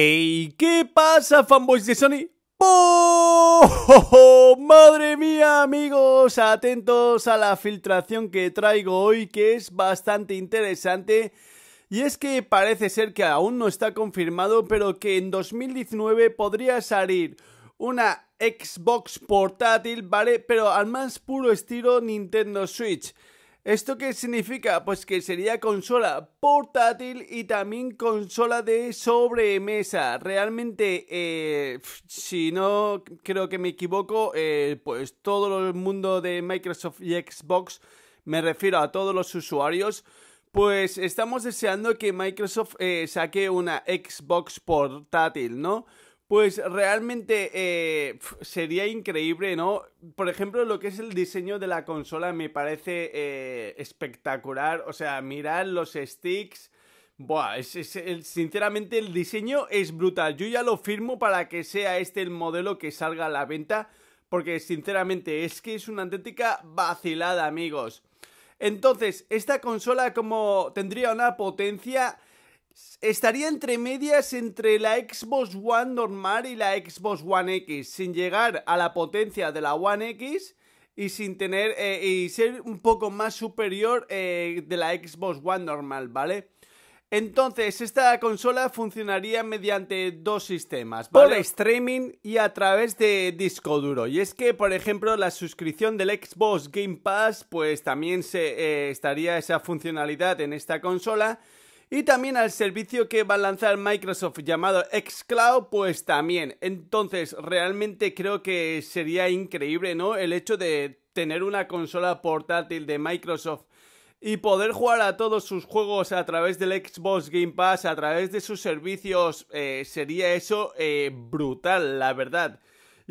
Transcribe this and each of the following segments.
¡Ey! ¿qué pasa, fanboys de Sony? ¡Oh! ¡Madre mía, amigos! Atentos a la filtración que traigo hoy, que es bastante interesante. Y es que parece ser que aún no está confirmado, pero que en 2019 podría salir una Xbox portátil, ¿vale? Pero al más puro estilo Nintendo Switch. ¿Esto qué significa? Pues que sería consola portátil y también consola de sobremesa. Realmente, eh, si no creo que me equivoco, eh, pues todo el mundo de Microsoft y Xbox, me refiero a todos los usuarios, pues estamos deseando que Microsoft eh, saque una Xbox portátil, ¿no? Pues realmente eh, sería increíble, ¿no? Por ejemplo, lo que es el diseño de la consola me parece eh, espectacular. O sea, mirar los sticks. Buah, sinceramente el diseño es brutal. Yo ya lo firmo para que sea este el modelo que salga a la venta. Porque sinceramente es que es una auténtica vacilada, amigos. Entonces, esta consola como tendría una potencia estaría entre medias entre la Xbox One normal y la Xbox One X, sin llegar a la potencia de la One X y sin tener eh, y ser un poco más superior eh, de la Xbox One normal, ¿vale? Entonces, esta consola funcionaría mediante dos sistemas, por streaming y a través de disco duro. Y es que, por ejemplo, la suscripción del Xbox Game Pass, pues también se, eh, estaría esa funcionalidad en esta consola y también al servicio que va a lanzar Microsoft llamado xCloud, pues también. Entonces, realmente creo que sería increíble, ¿no? El hecho de tener una consola portátil de Microsoft y poder jugar a todos sus juegos a través del Xbox Game Pass, a través de sus servicios, eh, sería eso eh, brutal, la verdad.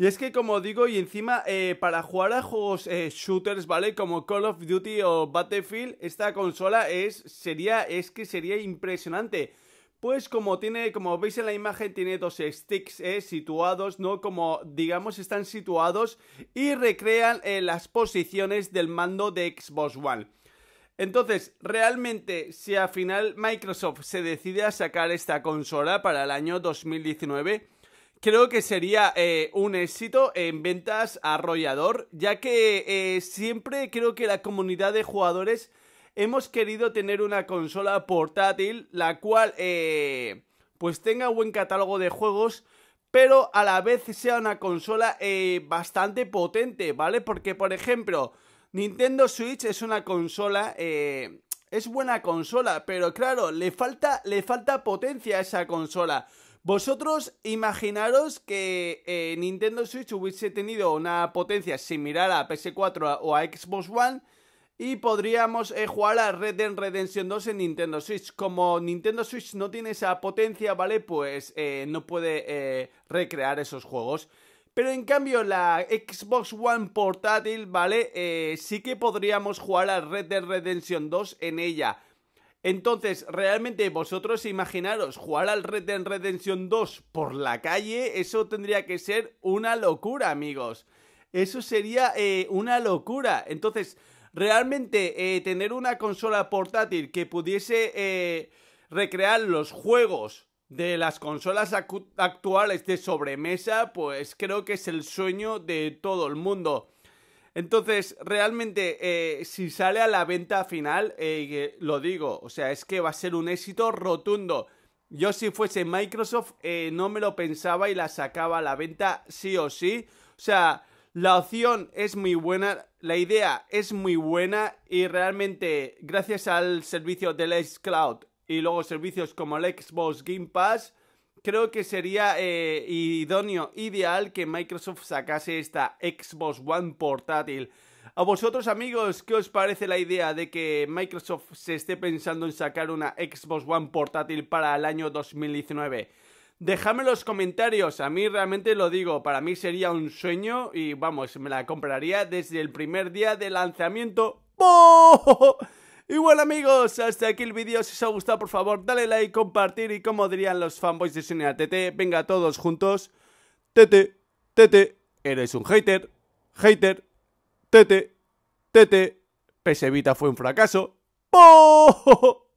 Y es que, como digo, y encima, eh, para jugar a juegos eh, shooters, ¿vale? Como Call of Duty o Battlefield, esta consola es, sería, es que sería impresionante. Pues como tiene, como veis en la imagen, tiene dos sticks eh, situados, ¿no? Como digamos están situados y recrean las posiciones del mando de Xbox One. Entonces, realmente, si al final Microsoft se decide a sacar esta consola para el año 2019, creo que sería eh, un éxito en ventas arrollador, ya que eh, siempre creo que la comunidad de jugadores hemos querido tener una consola portátil, la cual eh, pues tenga buen catálogo de juegos, pero a la vez sea una consola bastante potente, ¿vale? Porque, por ejemplo, Nintendo Switch es una consola... es buena consola, pero claro, le falta, le falta potencia a esa consola. Vosotros imaginaros que eh, Nintendo Switch hubiese tenido una potencia similar a PS4 o a Xbox One y podríamos eh, jugar a Red Dead Redemption 2 en Nintendo Switch. Como Nintendo Switch no tiene esa potencia, ¿vale? Pues eh, no puede recrear esos juegos. Pero en cambio la Xbox One portátil, ¿vale? sí que podríamos jugar a Red Dead Redemption 2 en ella. Entonces, realmente vosotros imaginaros jugar al Red Dead Redemption 2 por la calle, eso tendría que ser una locura, amigos. Eso sería eh, una locura. Entonces, realmente eh, tener una consola portátil que pudiese eh, recrear los juegos de las consolas actuales de sobremesa, pues creo que es el sueño de todo el mundo. Entonces, realmente, eh, si sale a la venta final, eh, lo digo, o sea, es que va a ser un éxito rotundo. Yo si fuese Microsoft eh, no me lo pensaba y la sacaba a la venta sí o sí. O sea, la opción es muy buena, la idea es muy buena y realmente gracias al servicio de Xbox Cloud y luego servicios como el Xbox Game Pass, creo que sería eh, idóneo, ideal que Microsoft sacase esta Xbox One portátil. A vosotros amigos, ¿qué os parece la idea de que Microsoft se esté pensando en sacar una Xbox One portátil para el año 2019? Dejadme los comentarios, a mí realmente lo digo, para mí sería un sueño y vamos, me la compraría desde el primer día de lanzamiento. ¡Oh! Y bueno amigos, hasta aquí el vídeo, si os ha gustado por favor dale like, compartir y como dirían los fanboys de Sony TT, venga todos juntos, tete, tete, eres un hater, hater, tete, TT, Pesevita fue un fracaso, ¡Oh!